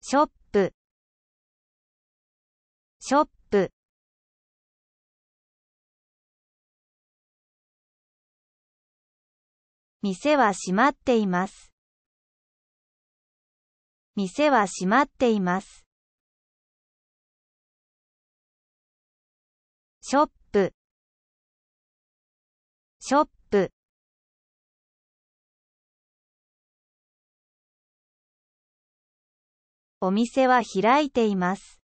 ショップショップ店は閉まっています店は閉まっていますショップショップお店は開いています。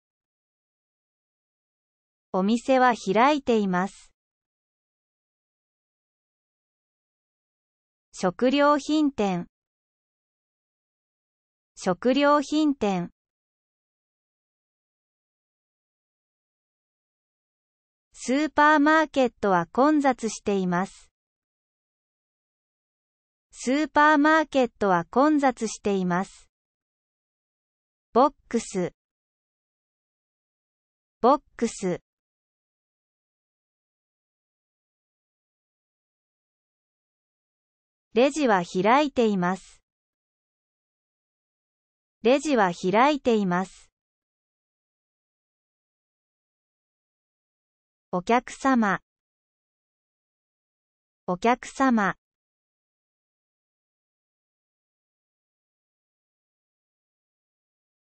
お店は開いています。食料品店食料品店スーパーマーケットは混雑しています。スーパーマーケットは混雑しています。ボックスボックスレジは開いています。レジは開いています。お客様お客様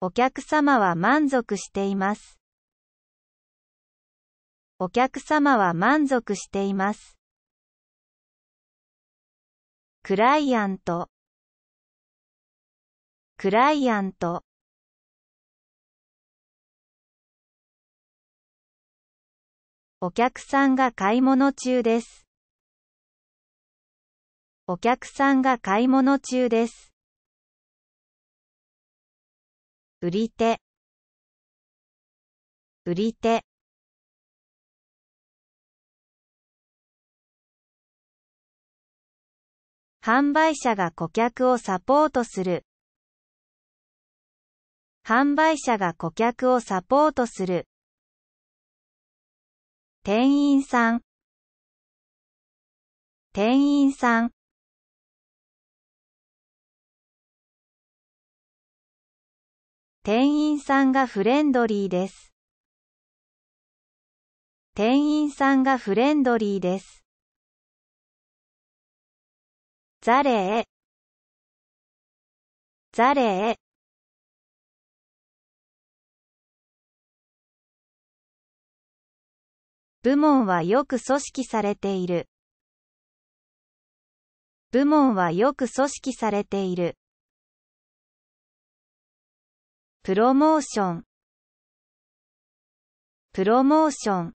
お客様は満足しています。お客様は満足しています。クライアントクライアントお客さんが買い物中です。お客さんが買い物中です。売り手売り手販売者が顧客をサポートする販売者が顧客をサポートする店員さん店員さん店員さんがフレンドリーです。店員さんがフレンドリーです。ざれへ。ざれへ。部門はよく組織されている。部門はよく組織されている。プロモーションプロモーション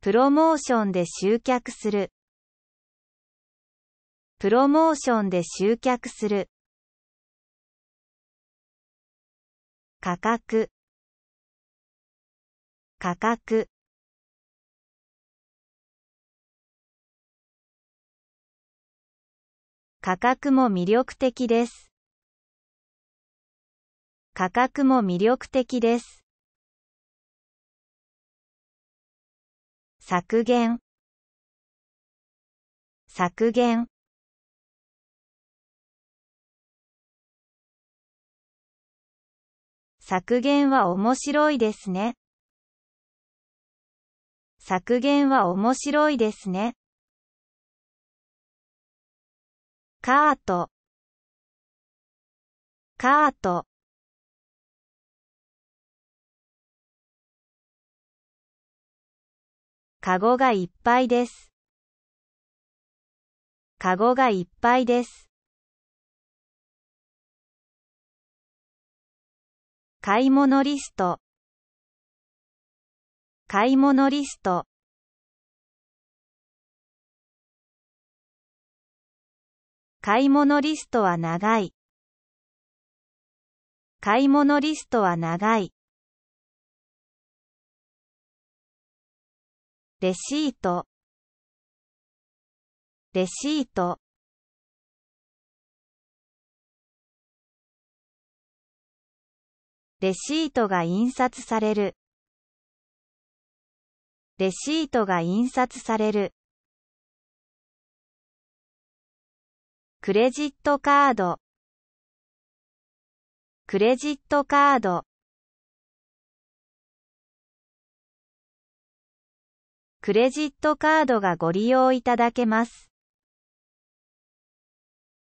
プロモーションで集客するプロモーションで集客する価格価格価格も魅力的です。価格も魅力的です。削減削減削減は面白いですね。削減は面白いですね。カートカートカゴがいっぱいです。カゴがいっぱいです。買い物リスト買い物リスト買い物リストは長い。買い物リストは長い。レシートレシートレシートが印刷されるレシートが印刷されるクレジットカードクレジットカードクレジットカードがご利用いただけます。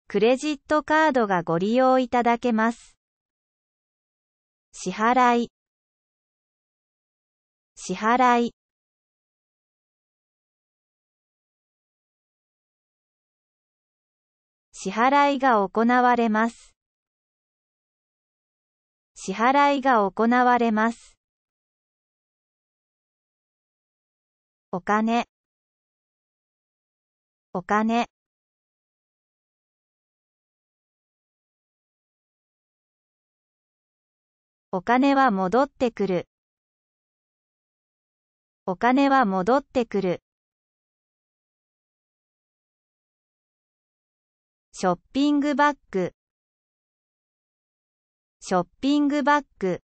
クレジットカードがご利用いただけます。支払い支払い支払いが行われます。支払いが行われます。お金お金お金は戻ってくるお金は戻ってくるショッピングバッグショッピングバッグ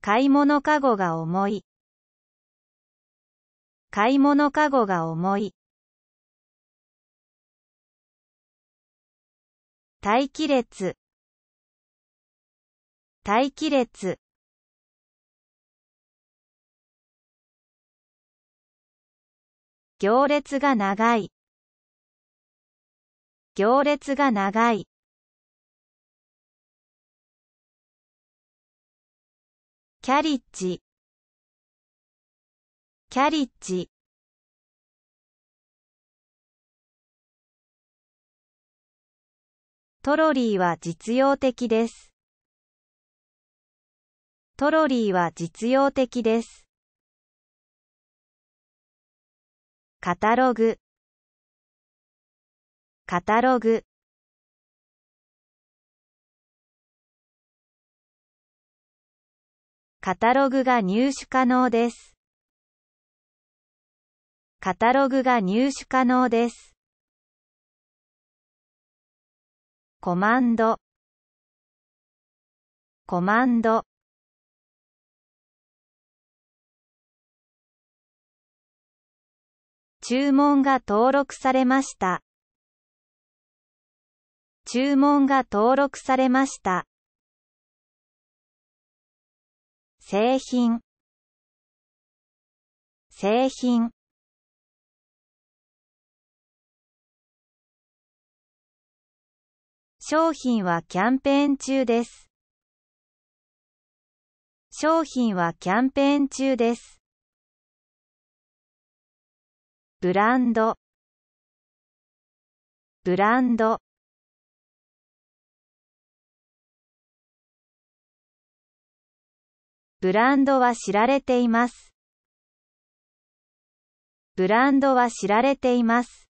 買い物かごが重い買い物かごが重い待機列待機列行列が長い行列が長いキャリッジキャリッジトロリーは実用的です。トロリーは実用的です。カタログカタログカタログが入手可能です。カタログが入手可能です。コマンドコマンド注文が登録されました。注文が登録されました。製品製品商品はキャンペーン中です。商品はキャンペーン中です。ブランドブランドブランドは知られていますブランドは知られています